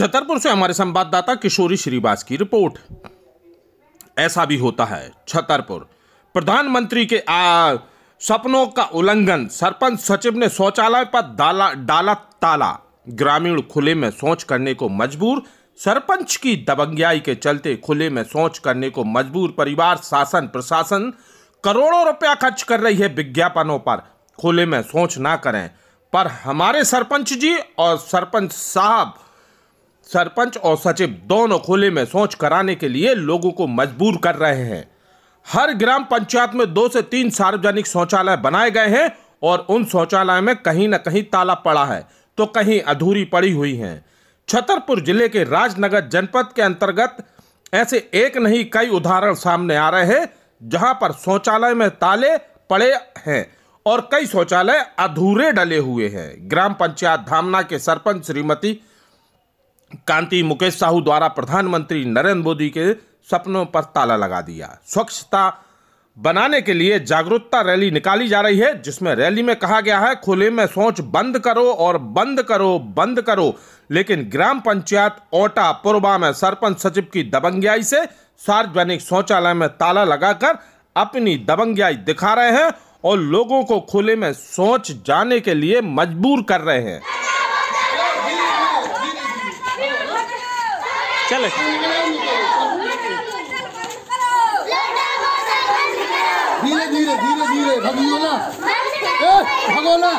छतरपुर से हमारे संवाददाता किशोरी श्रीवास की रिपोर्ट ऐसा भी होता है छतरपुर प्रधानमंत्री के आ, सपनों का उल्लंघन सरपंच सचिव ने शौचालय पर डाला डाला ताला ग्रामीण खुले में शौच करने को मजबूर सरपंच की दबंगियाई के चलते खुले में शौच करने को मजबूर परिवार शासन प्रशासन करोड़ों रुपया खर्च कर रही है विज्ञापनों पर खुले में शौच ना करें पर हमारे सरपंच जी और सरपंच साहब सरपंच और सचिव दोनों खुले में सोच कराने के लिए लोगों को मजबूर कर रहे हैं हर ग्राम पंचायत में दो से तीन सार्वजनिक शौचालय बनाए गए हैं और उन शौचालय में कहीं ना कहीं ताला पड़ा है तो कहीं अधूरी पड़ी हुई हैं छतरपुर जिले के राजनगर जनपद के अंतर्गत ऐसे एक नहीं कई उदाहरण सामने आ रहे हैं जहां पर शौचालय में ताले पड़े हैं और कई शौचालय अधूरे डले हुए हैं ग्राम पंचायत धामना के सरपंच श्रीमती कांति मुकेश साहू द्वारा प्रधानमंत्री नरेंद्र मोदी के सपनों पर ताला लगा दिया स्वच्छता बनाने के लिए जागरूकता रैली निकाली जा रही है जिसमें रैली में कहा गया है खुले में सोच बंद करो और बंद करो बंद करो लेकिन ग्राम पंचायत ओटा पुरबा में सरपंच सचिव की दबंगयाई से सार्वजनिक शौचालय में ताला लगाकर अपनी दबंगयाई दिखा रहे हैं और लोगों को खुले में सोच जाने के लिए मजबूर कर रहे हैं चल धीरे धीरे धीरे धीरे भगोला भगोला